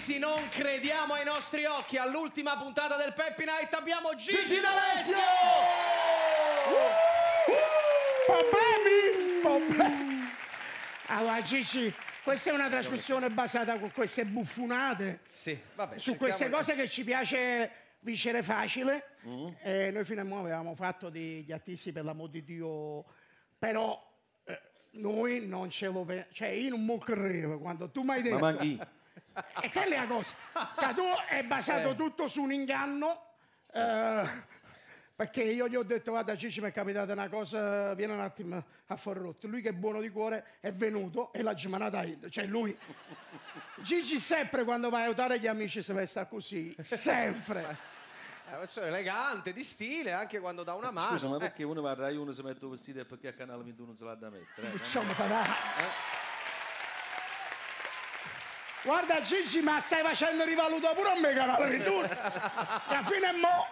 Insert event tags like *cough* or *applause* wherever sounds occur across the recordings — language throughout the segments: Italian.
sorrisi, non crediamo ai nostri occhi. All'ultima puntata del Peppy Night abbiamo Gigi, Gigi D'Alessio! Uh! Uh! Problemi? Allora, Gigi, questa è una trasmissione basata su queste buffonate. Sì, vabbè, su queste di... cose che ci piace vincere facile. Mm. Eh, noi fino a ora avevamo fatto degli artisti, per l'amor di Dio, però eh, noi non ce lo... Cioè, io non mi credo quando tu mi hai detto... Ma e quella è la cosa. Cadù è basato eh. tutto su un inganno. Eh, perché io gli ho detto guarda Cici mi è capitata una cosa vieni un attimo a Forrotto lui che è buono di cuore è venuto e l'ha gimanata cioè lui Gigi sempre quando va a aiutare gli amici si veste così sempre È eh, una persona elegante, di stile, anche quando dà una eh, mano. Scusa, ma eh. perché eh. uno va a Rai uno si mette un vestito e perché a Canale 21 non se va da mettere? Eh? Diciamo, eh? Guarda Gigi, ma stai facendo rivaluta pure a me canale 21. Alla fine mo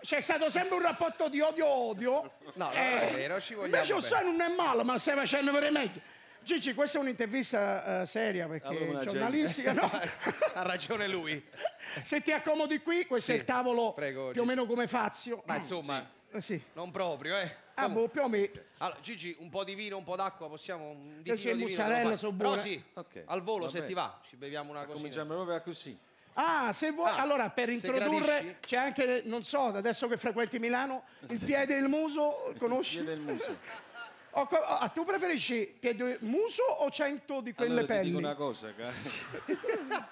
c'è stato sempre un rapporto di odio-odio. No, no, eh, è vero, ci vogliamo Invece bene. non è male, ma stai facendo veramente... Gigi, questa è un'intervista uh, seria perché allora, giornalistica, no? *laughs* ha ragione lui. Se ti accomodi qui, questo sì. è il tavolo Prego, più o meno come Fazio. Ma insomma, sì. Eh, sì. Non proprio, eh. Ah, boh, più o meno. Allora, Gigi, un po' di vino, un po' d'acqua, possiamo un eh, ditino sì, di vino. sono Però sì, okay. al volo Vabbè. se ti va, ci beviamo una cosa. Cominciamo proprio così. Ah, se vuoi, ah, allora per introdurre c'è anche, non so, adesso che frequenti Milano, il *laughs* piede e il muso, conosci? Il piede e il muso. o, ah, tu preferisci piede muso o cento di quelle allora, pelli? Ti dico una cosa, cara.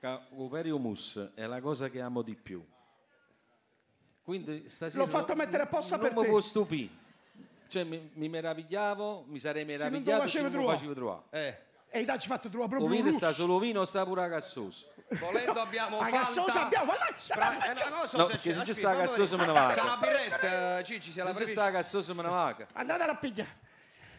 *laughs* Coperiumus è la cosa che amo di più. Quindi stasera... L'ho fatto mettere apposta per te. Non mi può stupire. Cioè, mi, mi, meravigliavo, mi sarei meravigliato se non lo facevo trovare. Eh. E i dacci fatto trovare proprio Ovino sta solo vino, sta pure a Cassoso. Volendo abbiamo fatto. *laughs* Cassoso abbiamo, guarda, Spra- eh, no, no, so no, se, c'è, se ci sta Cassoso me ne vado. Se una birretta, eh, Cicci, se la Se ci sta Cassoso me ne vado. Andate a piglia.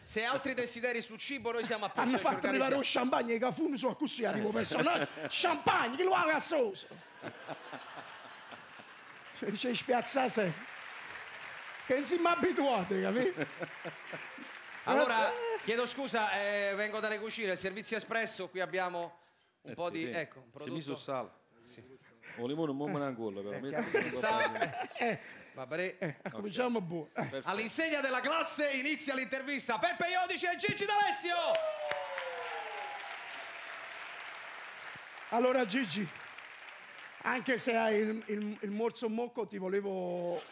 Se altri desideri sul cibo, noi siamo a posto. Hanno fatto arrivare un champagne e i cafuni sono così, arrivo personale. champagne, che lo ha Cassoso ci *laughs* spiazza sempre. Che non siamo abituati, capito? *laughs* allora, chiedo scusa, eh, vengo dalle cucine, servizio espresso, qui abbiamo un eh, po' di... Bene. Ecco, un prodotto... Ci sale. Sì. O limone un momento ancora, però. Eh, eh Vabbè. Eh, cominciamo okay. buono. Eh. All'insegna della classe inizia l'intervista. Peppe Iodice e Gigi D'Alessio! Allora Gigi, anche se hai il, il, il morso mocco ti volevo...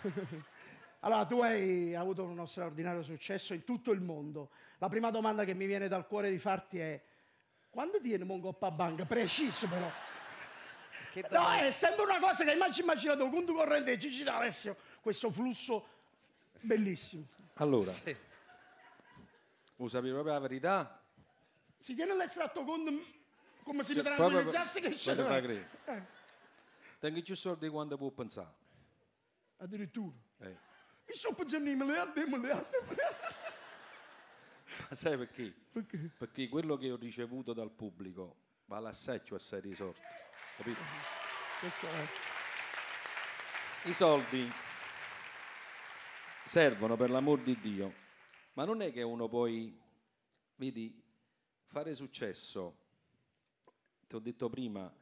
*laughs* allora, tu hai avuto uno straordinario successo in tutto il mondo. La prima domanda che mi viene dal cuore di farti è quando ti viene Mongoppa Bank? Preciso però. no, è sempre una cosa che immagino, immaginato con tu corrente Gigi D'Alessio, questo flusso bellissimo. Allora, sì. vuoi sapere proprio la verità? Si tiene l'estratto con come se cioè, mi tranquillizzasse che c'era. Tengo più soldi di quanto può pensare. Addirittura. Eh. Mi sto pensando in miliardi, miliardi, miliardi. Ma sai perché? perché? perché? quello che ho ricevuto dal pubblico vale assai più assai di soldi. Capito? I soldi servono per l'amor di Dio, ma non è che uno poi, vedi, fare successo ti ho detto prima,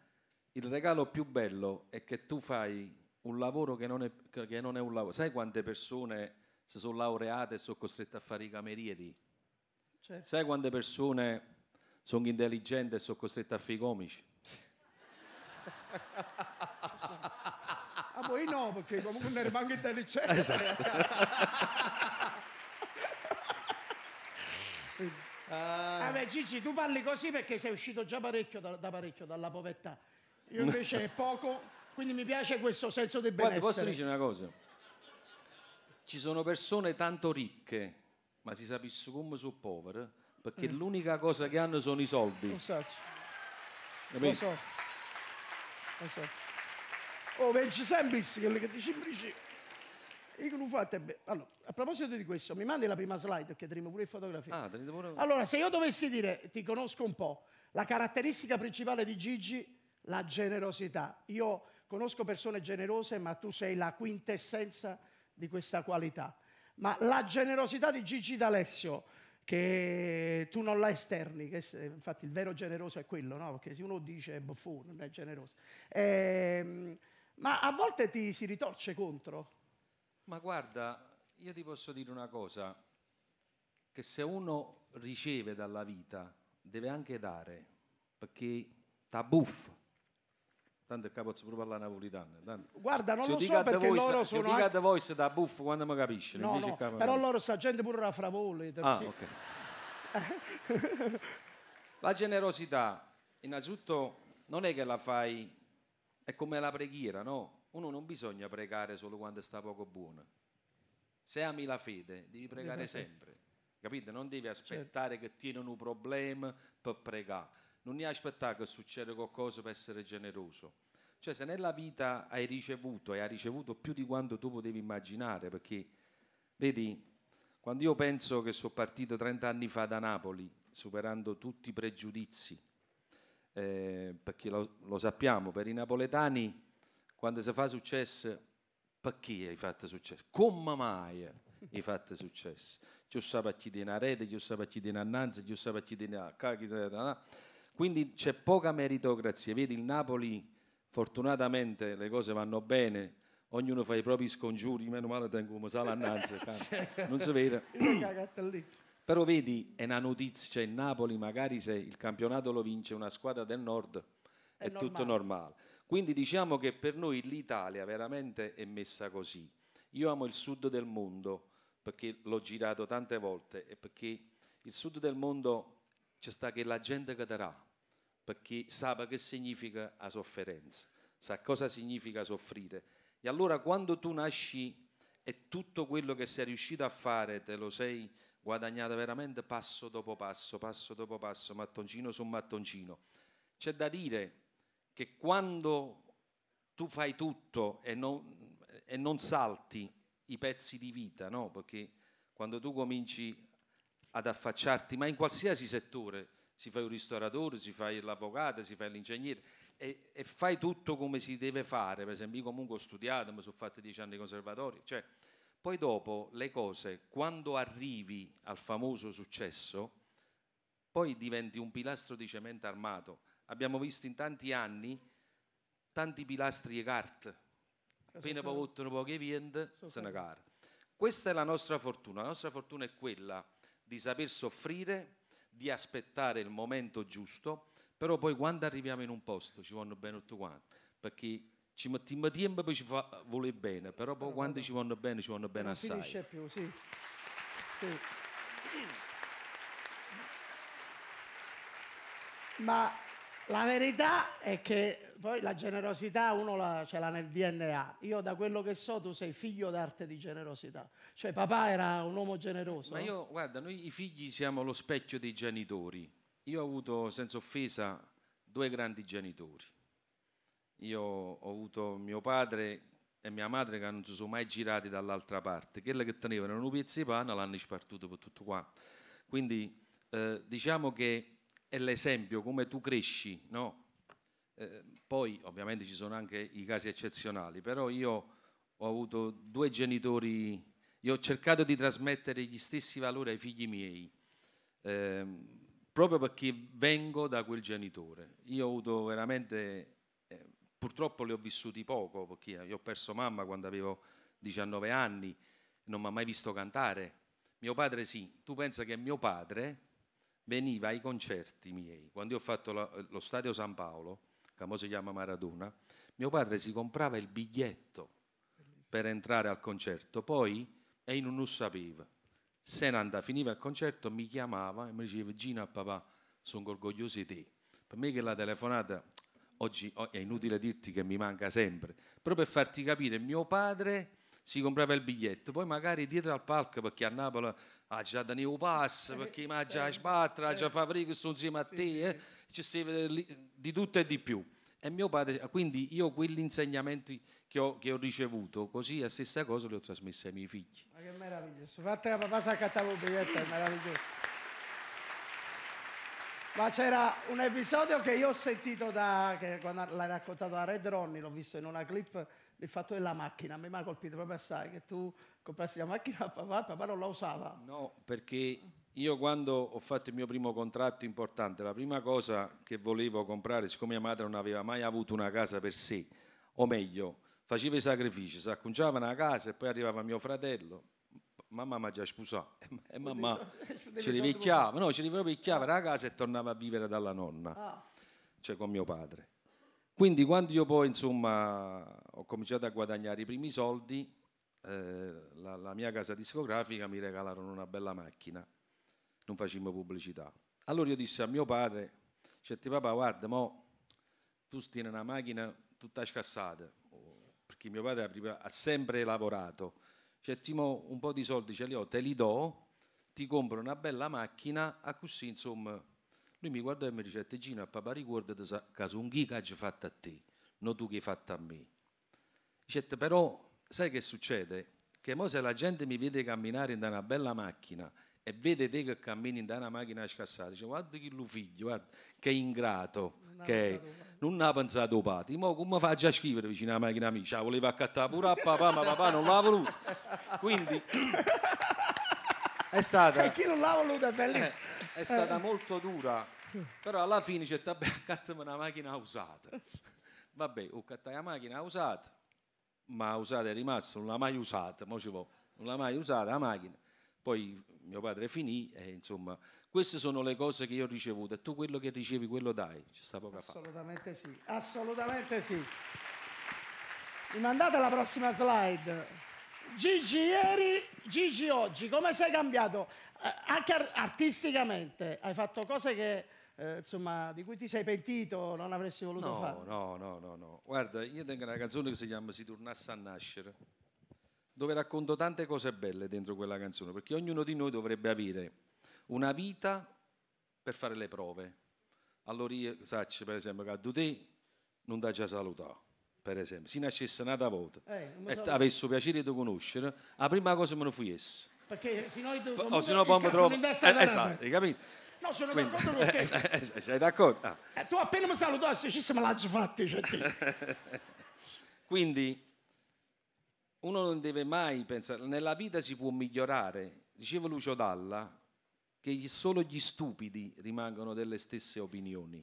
il regalo più bello è che tu fai un lavoro che non è, che non è un lavoro. Sai quante persone si sono laureate e sono costrette a fare i camerieri? Certo. Sai quante persone sono intelligenti e sono costrette a fare i comici? ah, poi no, perché comunque non ero manco intelligente. Esatto. *laughs* Ah. Vabbè, Gigi, tu parli così perché sei uscito già parecchio da, da parecchio dalla povertà. Io invece è *laughs* poco, quindi mi piace questo senso del benessere. Guarda, posso dire una cosa? Ci sono persone tanto ricche, ma si sapesse come sono povere, perché mm. l'unica cosa che hanno sono i soldi. Lo so. Lo so. Lo so. Oh, vedi sempre quello che dici in principio. Dico, non fate eh, bene. Allora, a proposito di questo, mi mandi la prima slide perché teniamo pure in fotografia. Ah, pure... Allora, se io dovessi dire, ti conosco un po', la caratteristica principale di Gigi, la generosità. Io conosco persone generose, ma tu sei la quintessenza di questa qualità. Ma la generosità di Gigi D'Alessio, che tu non la esterni, che infatti il vero generoso è quello, no? Perché se uno dice è boh, buffone, non è generoso. Ehm, ma a volte ti si ritorce contro, ma guarda, io ti posso dire una cosa, che se uno riceve dalla vita deve anche dare, perché tabuff. Tanto il capo pure parla napolitano. Tanto. Guarda, non se lo so perché voi, loro sono... Se dica anche... voice da buffo quando mi capisce. No, no, però capo... loro sa gente pure la fravole. Ah, ok. la generosità, innanzitutto, non è che la fai... È come la preghiera, no? uno non bisogna pregare solo quando sta poco buono. Se ami la fede, devi pregare esatto. sempre. Capite? Non devi certo. aspettare certo. che tieni un problema per pregare. Non devi aspettare che succeda qualcosa per essere generoso. Cioè, se nella vita hai ricevuto e hai ricevuto più di quanto tu potevi immaginare, perché vedi, quando io penso che sono partito 30 anni fa da Napoli, superando tutti i pregiudizi, eh, perché lo, lo sappiamo, per i napoletani quando si fa successo, perché hai fatto successo? Come mai hai fatto successo? Giusto per chi tiene a rete, giusto per chi tiene annanzi, giusto per chi tiene a cacchi. Quindi c'è poca meritocrazia. Vedi, il Napoli, fortunatamente, le cose vanno bene, ognuno fa i propri scongiuri, meno male tengo come sala annanzi, *laughs* non si vede. Però vedi, è una notizia, cioè il Napoli magari se il campionato lo vince una squadra del nord è, è normale. tutto normale. Quindi diciamo che per noi l'Italia veramente è messa così. Io amo il sud del mondo perché l'ho girato tante volte e perché il sud del mondo ci sta che la gente che perché sa che significa la sofferenza, sa cosa significa soffrire. E allora quando tu nasci e tutto quello che sei riuscito a fare te lo sei guadagnato veramente passo dopo passo, passo dopo passo, mattoncino su mattoncino. C'è da dire che quando tu fai tutto e non, e non salti i pezzi di vita, no? perché quando tu cominci ad affacciarti, ma in qualsiasi settore, si fa il ristoratore, si fa l'avvocato, si fa l'ingegnere, e, e, fai tutto come si deve fare, per esempio io comunque ho studiato, mi sono fatto dieci anni di conservatorio, cioè, poi dopo le cose, quando arrivi al famoso successo, poi diventi un pilastro di cemento armato, abbiamo visto in tanti anni tanti pilastri e carte. Appena pavottano poche viende, se ne cara. Questa è la nostra fortuna. La nostra fortuna è quella di saper soffrire, di aspettare il momento giusto, però poi quando arriviamo in un posto ci vanno bene tutti quanti, perché ci mettiamo tempo poi ci fa, vuole bene, però poi eh, quando ci vanno bene ci vanno eh, bene non assai. Non finisce più, sì. sì. *clears throat* Ma la verità è che poi la generosità uno la, ce l'ha nel DNA. Io da quello che so tu sei figlio d'arte di generosità. Cioè papà era un uomo generoso. Ma io, guarda, noi i figli siamo lo specchio dei genitori. Io ho avuto, senza offesa, due grandi genitori. Io ho avuto mio padre e mia madre che non si sono mai girati dall'altra parte. Quelle che tenevano un pezzo di panna l'hanno spartuto per tutto qua. Quindi eh, diciamo che è l'esempio, come tu cresci, no? Eh, poi ovviamente ci sono anche i casi eccezionali, però io ho avuto due genitori, io ho cercato di trasmettere gli stessi valori ai figli miei, eh, proprio perché vengo da quel genitore. Io ho avuto veramente, eh, purtroppo li ho vissuti poco, perché io ho perso mamma quando avevo 19 anni, non mi ha mai visto cantare. Mio padre sì, tu pensa che mio padre veniva ai concerti miei. Quando io ho fatto la, lo stadio San Paolo, che ora si chiama Maradona, mio padre si comprava il biglietto Bellissimo. per entrare al concerto, poi e non lo sapeva. Se ne andava, finiva il concerto, mi chiamava e mi diceva Gina papà, sono orgoglioso di te. Per me che la telefonata oggi oh, è inutile dirti che mi manca sempre, però per farti capire, mio padre si comprava il biglietto, poi magari dietro al palco, perché a Napoli ah, c'è Danilo Pass, eh, perché ma c'è Sbatra, c'è Favrico, sono insieme a te, eh, di tutto e di più. E mio padre, quindi io quegli insegnamenti che ho, che ho ricevuto, così la stessa cosa li ho trasmessi ai miei figli. Ma che meraviglioso, fate la papà si saccattava un biglietto, è meraviglioso. Ma c'era un episodio che io ho sentito da, che quando l'hai raccontato da Red Ronnie, l'ho visto in una clip il fatto della macchina. A me mi ha colpito proprio assai che tu comprassi la macchina a papà, papà non la usava. No, perché io quando ho fatto il mio primo contratto importante, la prima cosa che volevo comprare, siccome mia madre non aveva mai avuto una casa per sé, o meglio, faceva i sacrifici, si acconciava una casa e poi arrivava mio fratello, mamma mi ha già sposato *laughs* e mamma *laughs* ci rivecchiava, no, ci rivecchiava la casa e tornava a vivere dalla nonna, ah. cioè con mio padre. Quindi quando io poi insomma ho cominciato a guadagnare i primi soldi, eh, la, la, mia casa discografica mi regalarono una bella macchina, non facemmo pubblicità. Allora io disse a mio padre, certi papà guarda, mo tu stai in una macchina tutta scassata, perché mio padre ha sempre lavorato, certi mo un po' di soldi ce li ho, te li do, ti compro una bella macchina, a così insomma lui mi guardò e mi dice, Gino, a papà ricordati che un giga fatto a te, non tu che hai fatto a me. Dice, però sai che succede? Che mo se la gente mi vede camminare in una bella macchina e vede te che cammini in una macchina scassata, dice guarda chi lo figlio, guarda che ingrato non che è. Non ha pensato padre, Ma come faccio a scrivere vicino alla macchina mia? Cioè, voleva accattare pure a papà, ma papà non l'ha voluto. Quindi *coughs* è stata... E chi non l'ha voluto è bellissimo. Eh, è stata eh. molto dura, però alla fine c'è stata una macchina usata. Vabbè, ho cattato la macchina usata, ma usata è rimasta, non l'ha mai usata, mo ci vo, non l'ha mai usata la macchina. Poi mio padre finì e insomma, queste sono le cose che io ho ricevuto e tu quello che ricevi, quello dai, ci sta poca Assolutamente sì, assolutamente sì. Mi mandate la prossima slide. Gigi ieri, Gigi oggi, come sei cambiato? Eh, anche artisticamente hai fatto cose che, eh, insomma, di cui ti sei pentito, non avresti voluto no, fare? No, no, no, no. Guarda, io tengo una canzone che si chiama Si tornasse a nascere, dove racconto tante cose belle dentro quella canzone, perché ognuno di noi dovrebbe avere una vita per fare le prove. Allora io, sacci, per esempio, che a te non ti ha già salutato per esempio, se nascesse una volta eh, e avesse piacere di conoscere, la prima cosa me ne fuiesse. Perché sennò i comunque, oh, sennò pompo troppo. Eh, esatto, hai capito? No, sono Quindi, d'accordo con eh, te. Eh, eh sei d'accordo? Ah. Eh, tu appena mi salutassi, eh, ci siamo l'hai fatti, cioè *laughs* Quindi uno non deve mai pensare, nella vita si può migliorare. Diceva Lucio Dalla che solo gli stupidi rimangono delle stesse opinioni.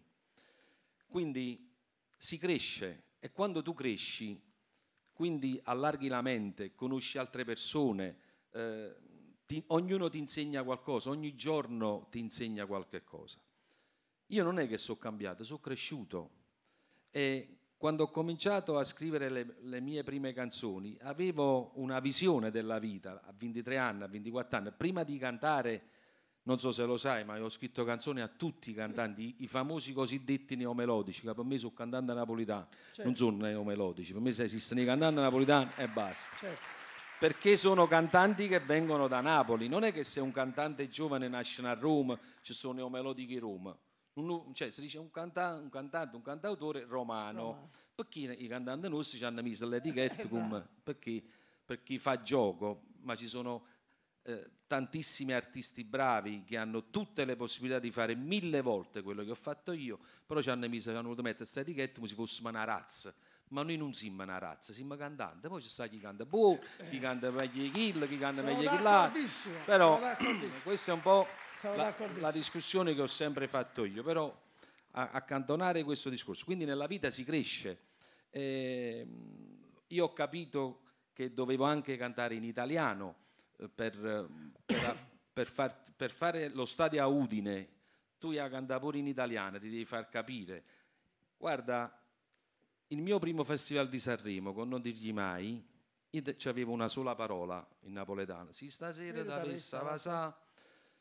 Quindi si cresce e quando tu cresci, quindi allarghi la mente, conosci altre persone, eh, ti, ognuno ti insegna qualcosa, ogni giorno ti insegna qualche cosa. Io non è che sono cambiato, sono cresciuto e quando ho cominciato a scrivere le, le, mie prime canzoni avevo una visione della vita a 23 anni, a 24 anni, prima di cantare, non so se lo sai, ma ho scritto canzoni a tutti i cantanti, i famosi cosiddetti neomelodici, che per me sono cantanti napolitani, certo. non sono neomelodici, per me se esistono i cantanti napolitani e basta. Certo perché sono cantanti che vengono da Napoli. Non è che se un cantante giovane nasce a Roma ci sono neomelodichi Roma. Un, cioè si dice un, canta, un, cantante, un cantautore romano. romano. Perché i cantanti nostri ci hanno messo *laughs* l'etichetta come, esatto. perché, per chi fa gioco, ma ci sono eh, tantissimi artisti bravi che hanno tutte le possibilità di fare mille volte quello che ho fatto io, però ci hanno messo, ci hanno voluto mettere questa etichetta come se fosse una razza ma noi non siamo una razza, siamo cantanti, poi ci sta chi canta poco, chi canta meglio kill, chi canta meglio chi là, però questa è un po' la, la, discussione che ho sempre fatto io, però accantonare questo discorso, quindi nella vita si cresce, eh, io ho capito che dovevo anche cantare in italiano eh, per, per, per, far, per fare lo stadio a Udine, tu hai cantato pure in italiano, ti devi far capire, guarda il mio primo festival di Sanremo, con non dirgli mai, c'avevo una sola parola in napoletano. Sì, stasera da Vessava sa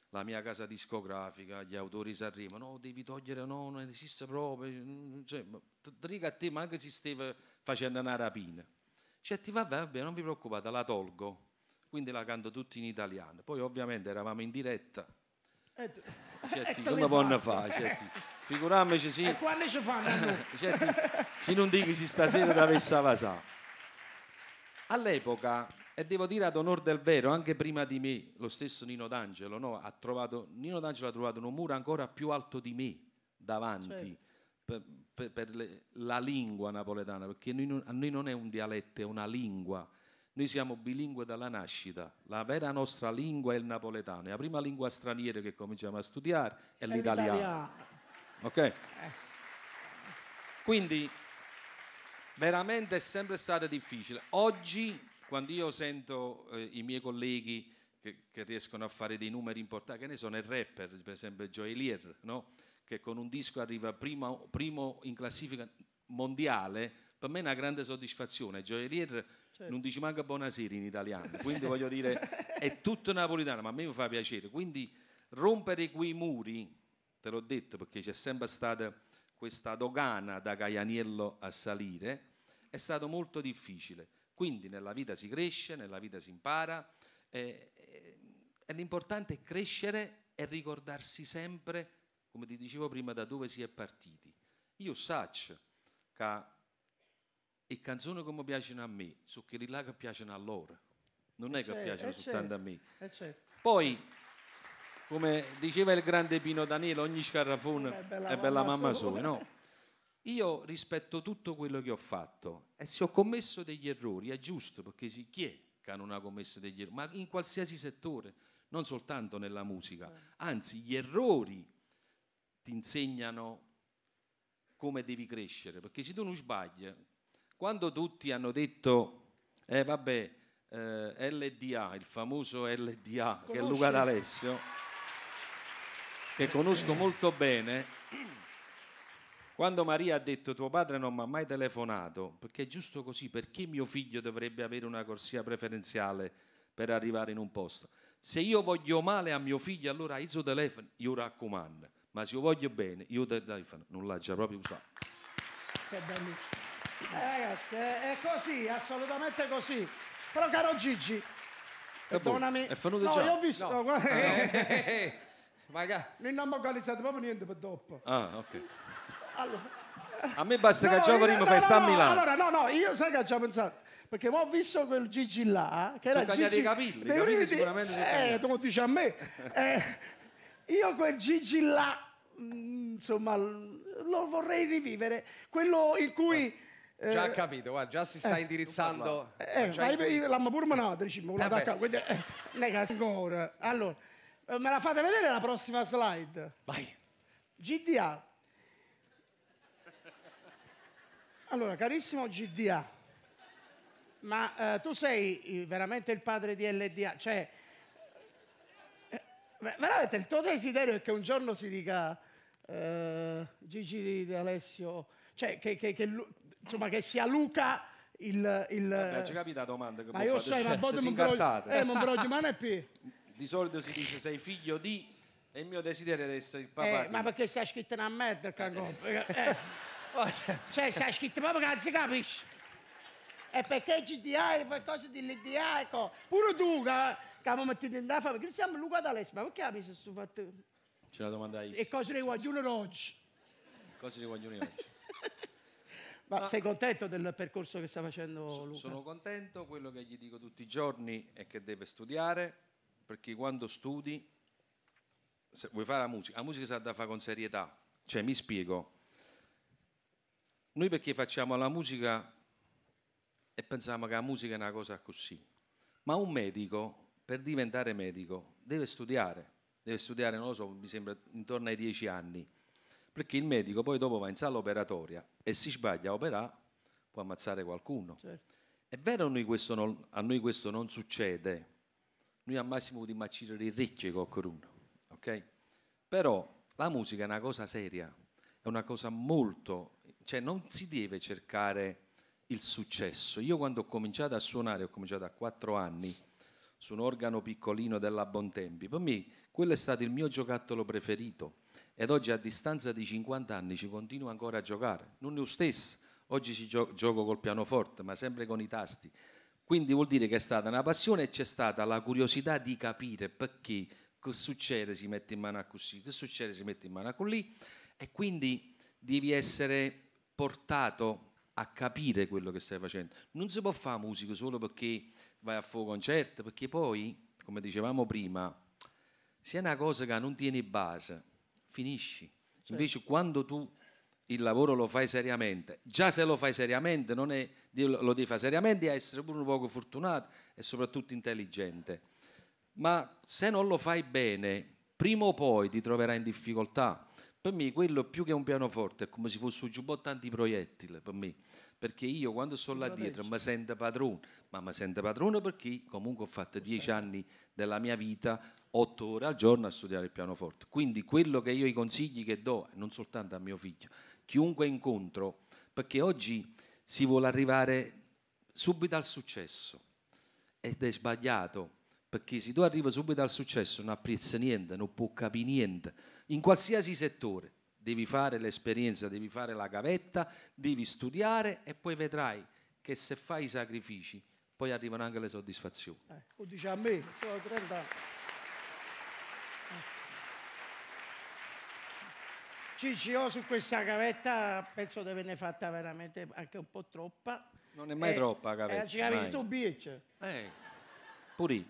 la mia casa discografica, gli autori Sanremo, no, devi togliere, no, non esiste proprio. Mm, cioè, Triga a te, ma anche si stava facendo una rapina. Cioè, ti va bene, non vi preoccupate, la tolgo. Quindi la canto tutti in italiano. Poi ovviamente eravamo in diretta. Eh, certo, *laughs* come fanno fare? Certo. Figuriamoci sì. E quando ci fanno? *laughs* certo, cioè, se non dico si stasera da Vasà. All'epoca, e devo dire ad onore del vero, anche prima di me, lo stesso Nino D'Angelo, no, ha trovato, Nino D'Angelo ha trovato un muro ancora più alto di me davanti certo. per, per, per le, la lingua napoletana, perché noi non, a noi non è un dialetto, è una lingua. Noi siamo bilingue dalla nascita, la vera nostra lingua è il napoletano, è la prima lingua straniera che cominciamo a studiare è, è l'italiano. Ok? Quindi veramente è sempre stato difficile. Oggi, quando io sento eh, i miei colleghi che, che, riescono a fare dei numeri importanti, che ne sono il rapper, per esempio Joelier, no? che con un disco arriva primo, primo in classifica mondiale, per me è una grande soddisfazione. Joelier certo. non dice manca buonasera in italiano, quindi *laughs* voglio dire, è tutto napolitano, ma a me mi fa piacere. Quindi rompere quei muri te l'ho detto perché c'è sempre stata questa dogana da Caianiello a salire, è stato molto difficile. Quindi nella vita si cresce, nella vita si impara, eh, eh, l'importante è crescere e ricordarsi sempre, come ti dicevo prima, da dove si è partiti. Io saccio che le canzoni come piacciono a me, so che là che piacciono a loro, non è, è che eh, piacciono eh, soltanto certo, a me. Certo. Poi come diceva il grande Pino Daniele, ogni scarrafone è bella, è bella mamma, mamma sua, no? Io rispetto tutto quello che ho fatto e se ho commesso degli errori è giusto perché si, chi è che non ha commesso degli errori? Ma in qualsiasi settore, non soltanto nella musica, certo. anzi gli errori ti insegnano come devi crescere perché se tu non sbagli, quando tutti hanno detto, eh vabbè, eh, LDA, il famoso LDA Conosci? che è Luca D'Alessio che conosco molto bene, quando Maria ha detto tuo padre non mi ha mai telefonato, perché è giusto così, perché mio figlio dovrebbe avere una corsia preferenziale per arrivare in un posto? Se io voglio male a mio figlio, allora il suo telefono io raccomando, ma se io voglio bene, io telefono non l'ha già proprio usato. Sei bellissimo. Eh, ragazzi, è così, assolutamente così. Però caro Gigi, perdonami. È, venuto no, io ho visto. No. Eh, no, *laughs* *laughs* Magari. Mio nome quale siete proprio niente per dopo. Ah, ok. Allora. A me basta che Giovanni no, mi fai sta a Milano. Allora, no, no, io sai che ho già pensato. Perché ho visto quel Gigi là, che era Sono Gigi... dei capelli, dei capelli sicuramente... Eh, tu dici a me. Eh, io quel Gigi là, mm, insomma, lo vorrei rivivere. Quello in cui... Eh, già eh, capito, guarda, già si sta eh, indirizzando. Eh, ma io pure mandato, dici, eh, quindi... Eh, ancora. Allora... Eh, me la fate vedere la prossima slide? Vai. GDA. Allora, carissimo GDA, ma eh, tu sei eh, veramente il padre di LDA? Cioè, eh, veramente il tuo desiderio è che un giorno si dica eh, Gigi di Alessio, cioè che, che, che, insomma, che sia Luca il... il Vabbè, ci capita la domanda che ma io sai, ma *laughs* Bodo Monbroglio, eh, Monbroglio, ma non è più... Di solito si dice sei figlio di e il mio desiderio è di essere il papà. Eh, di. ma perché sta scritto una merda il cangò? Eh. eh, eh. *laughs* cioè sta scritto proprio che non si capisce. E perché GDA è qualcosa di ecco Pure tu eh, che, abbiamo mi in da fame, che siamo Luca D'Alessi, ma perché ha messo questo fatto? Ce la domandai. E cosa ne guaglione oggi? Cosa ne guaglione oggi? *laughs* Ma no. Ah. sei contento del percorso che sta facendo Luca? Sono contento, quello che gli dico tutti i giorni è che deve studiare, perché quando studi, se vuoi fare la musica, la musica sa da fare con serietà, cioè mi spiego, noi perché facciamo la musica e pensiamo che la musica è una cosa così, ma un medico per diventare medico deve studiare, deve studiare, non lo so, mi sembra intorno ai dieci anni, perché il medico poi dopo va in sala operatoria e si sbaglia a operare, può ammazzare qualcuno. Certo. È vero a noi questo non, a noi questo non succede, noi al massimo di macire le orecchie qualcuno, ok? Però la musica è una cosa seria, è una cosa molto, cioè non si deve cercare il successo. Io quando ho cominciato a suonare, ho cominciato a 4 anni, su un organo piccolino della Bontempi, per me quello è stato il mio giocattolo preferito ed oggi a distanza di 50 anni ci continuo ancora a giocare, non è lo stesso, oggi ci gio- gioco col pianoforte ma sempre con i tasti, quindi vuol dire che è stata una passione e c'è stata la curiosità di capire perché che succede si mette in mano a così, che succede si mette in mano a lì e quindi devi essere portato a capire quello che stai facendo. Non si può fare musica solo perché vai a fuoco concerto, perché poi, come dicevamo prima, se è una cosa che non tiene base, finisci. Certo. Invece quando tu il lavoro lo fai seriamente. Già se lo fai seriamente, non è, lo devi fare seriamente, è essere pure un poco fortunato e soprattutto intelligente. Ma se non lo fai bene, prima o poi ti troverai in difficoltà. Per me quello più che un pianoforte è come se fosse un giubbotto antiproiettile, per me. Perché io quando sono là dietro mi sento padrone, ma mi sento padrone perché comunque ho fatto dieci anni della mia vita, otto ore al giorno a studiare il pianoforte. Quindi quello che io i consigli che do, non soltanto a mio figlio, chiunque incontro, perché oggi si vuole arrivare subito al successo ed è sbagliato, perché se tu arrivi subito al successo non apprezzi niente, non può capire niente, in qualsiasi settore. Devi fare l'esperienza, devi fare la gavetta, devi studiare e poi vedrai che se fai i sacrifici poi arrivano anche le soddisfazioni. Eh, lo dice a me, sono 30 anni. Ciccio, su questa gavetta penso di averne fatta veramente anche un po' troppa. Non è mai e, eh, troppa gavetta. Eh, ci avevi tu bici. Eh, puri.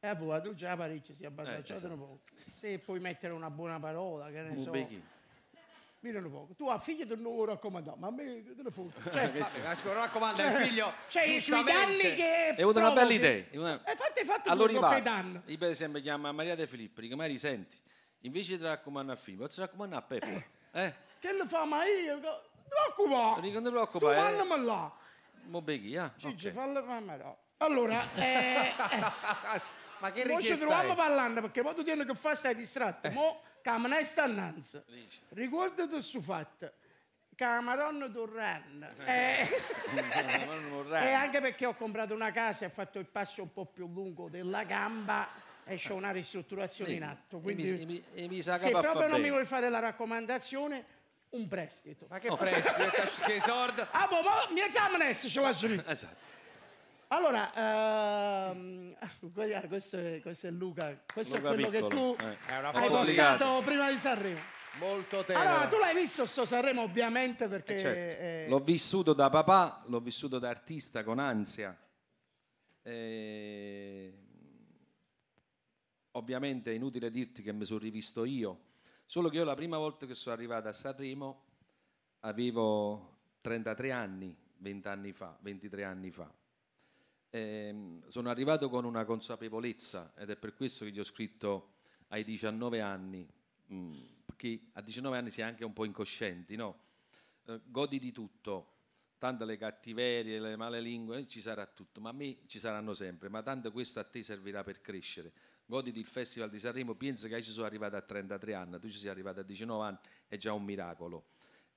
Eh, poi tu già parecchio, si abbandonacciato eh, un po'. Se puoi mettere una buona parola, che ne so. Mirano poco. Tu a figlio non lo raccomando, ma a me te lo fu. *laughs* Cioè, ma... raccomando il *laughs* cioè, figlio. Cioè, i suoi danni che. È avuto una bella idea. Una... E fate fatto allora, un po' danno. Io per esempio chiama Maria De Filippi, che Maria senti, Invece di raccomandare a Filippo, ti eh. raccomando a Peppa. Eh? Che lo fa ma io? Non ti preoccupare. Non ti preoccupare. Mandamela eh. là. Mo beghi, eh? Gigi, okay. fallo fammelo. Allora, eh, *laughs* ma che richiesta Mo ci troviamo parlando perché poi tu tieni che fa stai distratto. Eh. Mo, camera è stannanza. Ricordati questo fatto. Camaron Durran. Eh, eh. *laughs* e anche perché ho comprato una casa e ho fatto il passo un po' più lungo della gamba e c'è una ristrutturazione in atto. Quindi e mi, e mi se proprio non mi vuoi fare la raccomandazione, un prestito. Ma che oh, prestito? *laughs* che esorda? Ah, boh, ma mi esamine se ci faccio *laughs* Esatto. Allora, ehm, *laughs* questo, è, questo, è, Luca, questo Luca è quello piccolo. che tu eh. hai passato prima di Sanremo. Molto tempo. Allora, tu l'hai visto sto Sanremo ovviamente perché... Eh certo. è... L'ho vissuto da papà, l'ho vissuto da artista con ansia. E eh, ovviamente è inutile dirti che mi sono rivisto io, solo che io la prima volta che sono arrivato a Sanremo avevo 33 anni, 20 anni fa, 23 anni fa. E ehm, sono arrivato con una consapevolezza ed è per questo che gli ho scritto ai 19 anni, perché mm, a 19 anni si è anche un po' incoscienti, no? Eh, godi di tutto, tanto le cattiverie, le male lingue, ci sarà tutto, ma a me ci saranno sempre, ma tanto questo a te servirà per crescere goditi il Festival di Sanremo, pensa che ci sono arrivato a 33 anni, tu ci sei arrivato a 19 anni, è già un miracolo.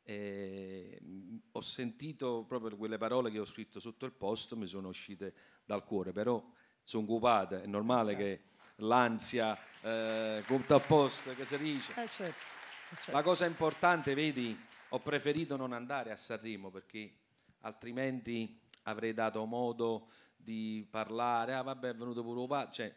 E ehm, ho sentito proprio quelle parole che ho scritto sotto il posto, mi sono uscite dal cuore, però sono occupata, è normale eh. che l'ansia eh, conta a posto, che si dice. Eh certo, eh, certo. La cosa importante, vedi, ho preferito non andare a Sanremo perché altrimenti avrei dato modo di parlare, ah vabbè è venuto pure Opato, cioè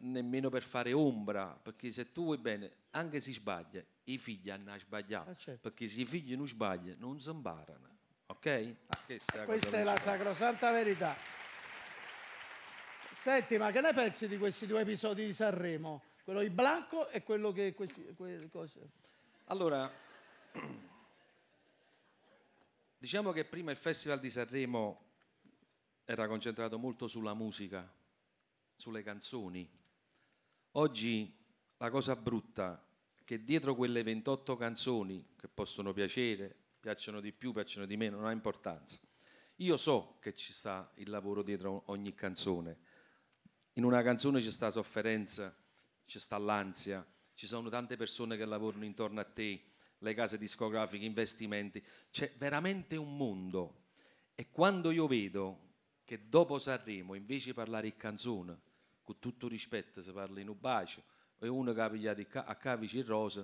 nemmeno per fare ombra, perché se tu vuoi bene, anche se sbaglia, i figli hanno sbagliato, ah, certo. perché se i figli non sbagliano non si imparano, ok? Ah, questa, è questa è la sacrosanta verità. Senti, ma che ne pensi di questi due episodi di Sanremo? Quello di Blanco e quello che... Questi, que, allora, *clears throat* diciamo che prima il Festival di Sanremo era concentrato molto sulla musica, sulle canzoni. Oggi la cosa brutta è che dietro quelle 28 canzoni, che possono piacere, piacciono di più, piacciono di meno, non ha importanza. Io so che ci sta il lavoro dietro ogni canzone. In una canzone ci sta sofferenza, ci sta l'ansia, ci sono tante persone che lavorano intorno a te, le case discografiche, investimenti, c'è veramente un mondo. E quando io vedo che dopo Sanremo invece di parlare in canzone con tutto rispetto se parla in un bacio, e uno che ha pigliato a cavici il rosa,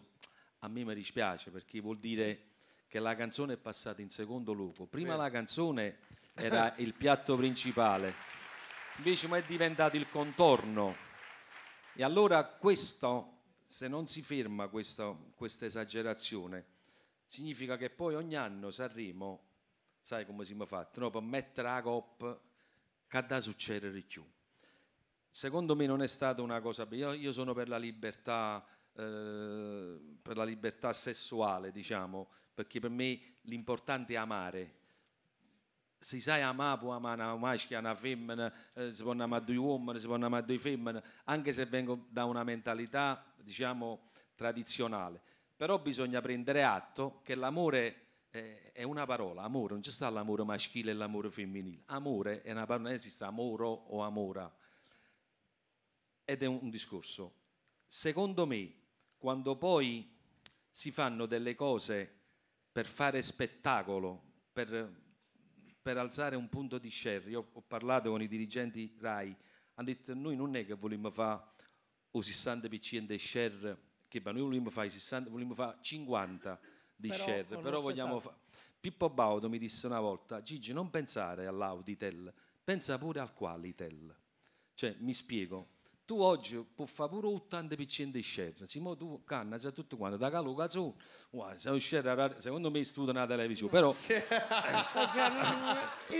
a me mi dispiace perché vuol dire che la canzone è passata in secondo luogo. Prima Vero. la canzone era il piatto principale, invece ma è diventato il contorno. E allora questo, se non si ferma questa, questa esagerazione, significa che poi ogni anno Sanremo, sai come si mi fa, no, per mettere la coppa, che da succedere più secondo me non è stata una cosa... Io, io sono per la libertà eh, per la libertà sessuale, diciamo, perché per me l'importante è amare. Se sai amare, può amare una maschia, una femmina, eh, si può amare due uomini, si può amare due femmine, anche se vengo da una mentalità, diciamo, tradizionale. Però bisogna prendere atto che l'amore è una parola, amore, non c'è sta l'amore maschile e l'amore femminile. Amore è una parola, non esiste amoro o amora ed è un discorso. Secondo me, quando poi si fanno delle cose per fare spettacolo, per, per alzare un punto di share, io ho parlato con i dirigenti RAI, hanno detto noi non è che vogliamo fare 60 PC in di share, che noi vogliamo fare, 60, vogliamo fare 50 di però, share, però vogliamo fare... Pippo Baudo mi disse una volta, Gigi non pensare all'Auditel, pensa pure al Qualitel. Cioè, mi spiego, tu oggi puoi fare pure 80% di scelta, se tu canna c'è tutto quanto, da calo cazzo, ah, se un scelta, secondo me studiano la televisione, però... Sì. Eh, *laughs*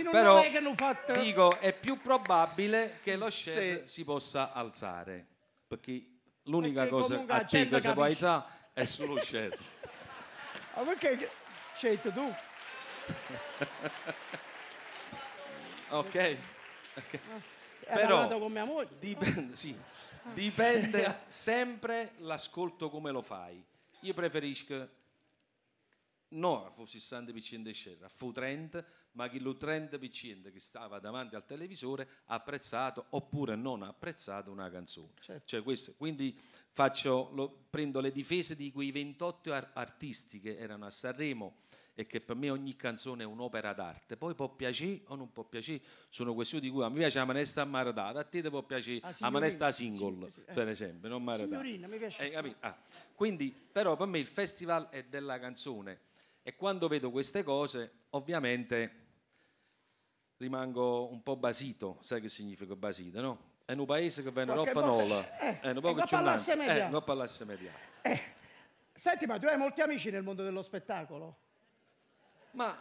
però fatto... dico, è più probabile che lo scelta sì. si possa alzare, perché l'unica perché cosa a te che si può alzare è solo scelta. Ma perché scelto tu? *laughs* ok. okay. Però con mia moglie. Dipende, sì, dipende sempre l'ascolto come lo fai. Io preferisco non a fu 60 picciente scelta, fu 30, ma che lo 30 picciente che stava davanti al televisore ha apprezzato oppure non ha apprezzato una canzone. Certo. Cioè questo, quindi faccio, lo, prendo le difese di quei 28 ar- artisti che erano a Sanremo e che per me ogni canzone è un'opera d'arte. Poi può piacere o non può piacere, sono questioni di cui a me piace la manesta ammaratata, a te ti può piacere la ah, manesta single, sì, sì, eh. per esempio, non ammaratata. Signorina, mi piace. Eh, ah. Quindi, però per me il festival è della canzone e quando vedo queste cose, ovviamente rimango un po' basito, sai che significa basito, no? È un paese che viene troppo nola, eh, è un che eh, non parlasse media. Eh. Senti, ma tu hai molti amici nel mondo dello spettacolo? Ma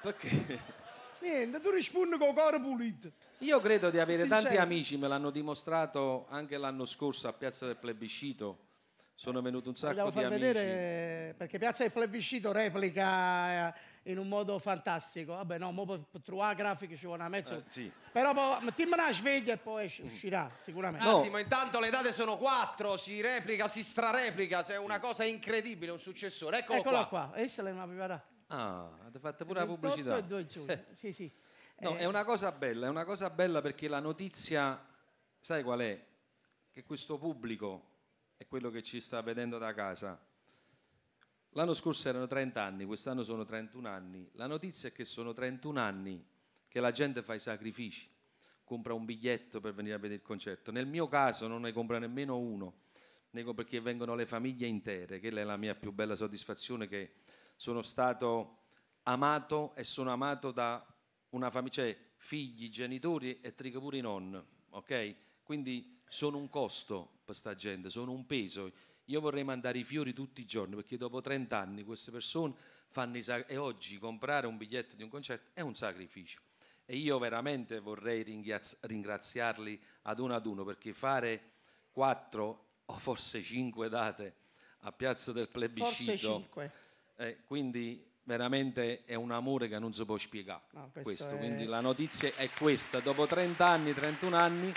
perché? Niente, tu rispondi con il cuore pulito. Io credo di avere Sincero. tanti amici, me l'hanno dimostrato anche l'anno scorso a Piazza del Plebiscito. Sono venuto un sacco Vogliamo di amici. Vedere, perché Piazza del Plebiscito replica eh, in un modo fantastico. Vabbè, no, mo per trovare grafiche ci vuole una mezza. Eh, sì. Però ti mettiamo una sveglia e poi uscirà sicuramente. Un attimo, intanto le date sono quattro, si replica, si strareplica, c'è cioè sì. una cosa incredibile, un successore. Eccolo, Eccolo qua. qua. Essa le mi arriverà. Ah, avete fatto pure la pubblicità. E 2 giugno. Eh. *laughs* Sì, sì. No, eh. è una cosa bella, è una cosa bella perché la notizia, sai qual è? Che questo pubblico è quello che ci sta vedendo da casa L'anno scorso erano 30 anni, quest'anno sono 31 anni. La notizia è che sono 31 anni che la gente fa i sacrifici, compra un biglietto per venire a vedere il concerto. Nel mio caso non ne compra nemmeno uno, perché vengono le famiglie intere, che è la mia più bella soddisfazione che sono stato amato e sono amato da una famiglia, cioè figli, genitori e trica pure i non, ok? Quindi sono un costo per sta gente, sono un peso. Io vorrei mandare i fiori tutti i giorni perché dopo 30 anni queste persone fanno i sacrifici e oggi comprare un biglietto di un concerto è un sacrificio. E io veramente vorrei ringraziarli ad uno ad uno perché fare 4 o forse 5 date a Piazza del Plebiscito. Eh, quindi veramente è un amore che non si può spiegare. No, questo, è... Quindi la notizia è questa. Dopo 30 anni, 31 anni,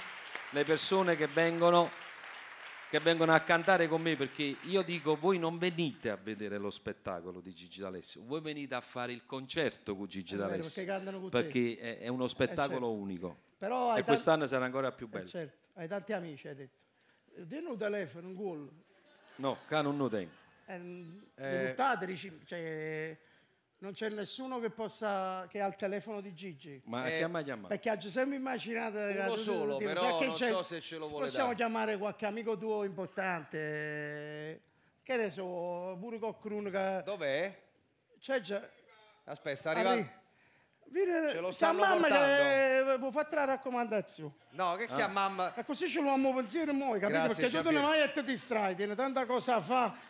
le persone che vengono che vengono a cantare con me perché io dico voi non venite a vedere lo spettacolo di Gigi D'Alessio, voi venite a fare il concerto con Gigi è D'Alessio vero, perché, perché è, è, uno eh, spettacolo eh, certo. unico Però e quest'anno tanti... sarà ancora più eh, bello. Eh, certo. Hai tanti amici, hai detto. Dino telefono, un gol. No, cano non lo tengo. Eh, eh, dici, cioè, non c'è nessuno che possa che ha il telefono di Gigi. Ma eh, chiama chiama. Perché a Giuseppe immaginate uno tu, solo, tipo, però non so se ce lo vuole Possiamo dare. chiamare qualche amico tuo importante. Che ne so, pure con che... Dov'è? C'è già Aspetta, sta arrivando. Ah, Viene, ce lo stanno mamma portando. che eh, può fare la raccomandazione. No, che ah. chiama ah. mamma? E così ce lo l'uomo pensiero noi, capito? Grazie, Perché tu non vai e ti distrai, tiene tanta cosa a fa. fare